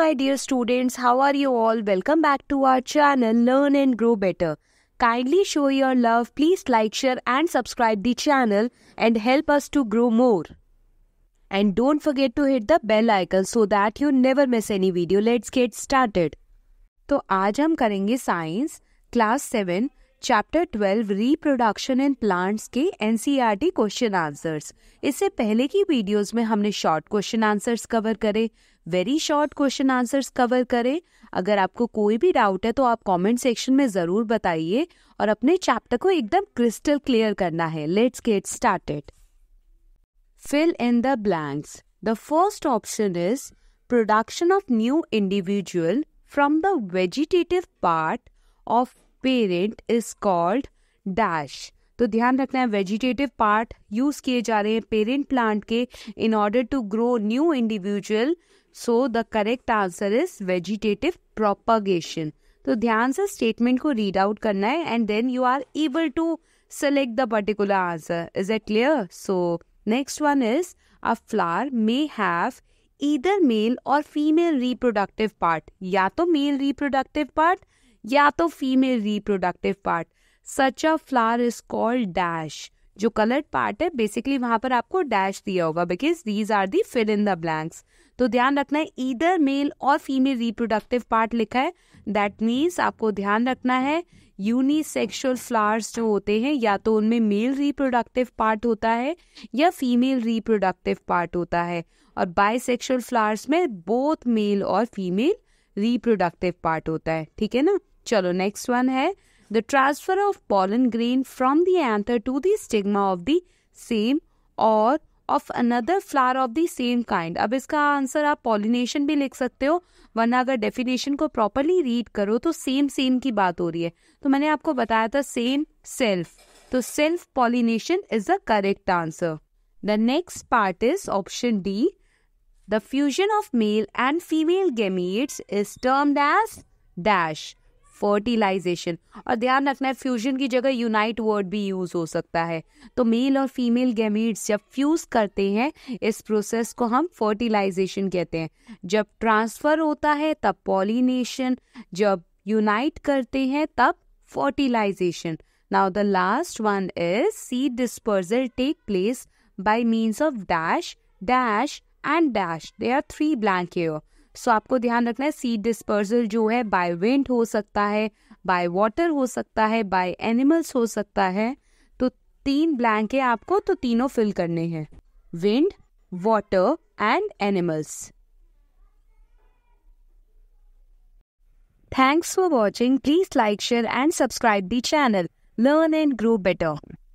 My dear students, how are you all? Welcome back to our channel Learn and Grow Better. Kindly show your love, please like, share and subscribe the channel and help us to grow more. And don't forget to hit the bell icon so that you never miss any video. Let's get started. तो आज हम करेंगे science class seven chapter 12 reproduction in plants के NCERT question answers इससे पहले की videos में हमने शॉर्ट क्वेश्चन आंसर्स कवर करे very short question answers cover करे अगर आपको कोई भी डाउट है तो आप कमेंट सेक्शन में ज़रूर बताइए और अपने चैप्टर को एकदम क्रिस्टल क्लियर करना है let's get started fill in the blanks the first option is production of new individual from the vegetative part of parent is called dash तो ध्यान रखना है वेजिटेटिव पार्ट यूज किए जा रहे हैं पेरेंट प्लांट के in order to grow new individual so the correct answer is vegetative propagation तो ध्यान से स्टेटमेंट को रीड आउट करना है and then you are able to select the particular answer is at clear so next one is a flower may have either male और female reproductive part या तो male reproductive part या तो female reproductive part such a flower is called dash जो coloured part है basically वहां पर आपको डैश दिया होगा because these are the fill in the blanks तो ध्यान रखना है इधर मेल और फीमेल रिप्रोडक्टिव पार्ट लिखा है दैट मीन्स आपको ध्यान रखना है यूनिसेक्सुअल फ्लावर्स जो होते हैं या तो उनमें मेल रिप्रोडक्टिव पार्ट होता है या फीमेल रिप्रोडक्टिव पार्ट होता है और बाइसेक्सुअल फ्लावर्स में बोथ मेल और फीमेल रिप्रोडक्टिव पार्ट होता है ठीक है ना चलो नेक्स्ट वन है the transfer of pollen grain from the anther to the stigma of the same और of another flower of the same kind अब इसका आंसर आप पॉलिनेशन भी लिख सकते हो वरना अगर डेफिनेशन को प्रॉपरली रीड करो तो सेम सेम की बात हो रही है तो मैंने आपको बताया था सेम सेल्फ तो self pollination is the correct answer the next part is option D the fusion of male and female gametes is termed as dash fertilization और ध्यान रखना है फ्यूजन की जगह यूनाइट वर्ड भी यूज हो सकता है तो मेल और फीमेल गैमीट्स जब फ्यूज करते हैं इस प्रोसेस को हम फर्टिलाइजेशन कहते हैं जब ट्रांसफर होता है तब पॉलिनेशन जब यूनाइट करते हैं तब fertilization now the last one is seed dispersal take place by means of dash dash and dash they are three blank so so, आपको ध्यान रखना है सीड डिस्पर्सल जो है बाय विंड हो सकता है बाय वाटर हो सकता है बाय एनिमल्स हो सकता है तो तीन ब्लैंक है आपको तो तीनों फिल करने हैं wind water and animals Thanks for watching. Please like, share and subscribe the channel. Learn and grow better.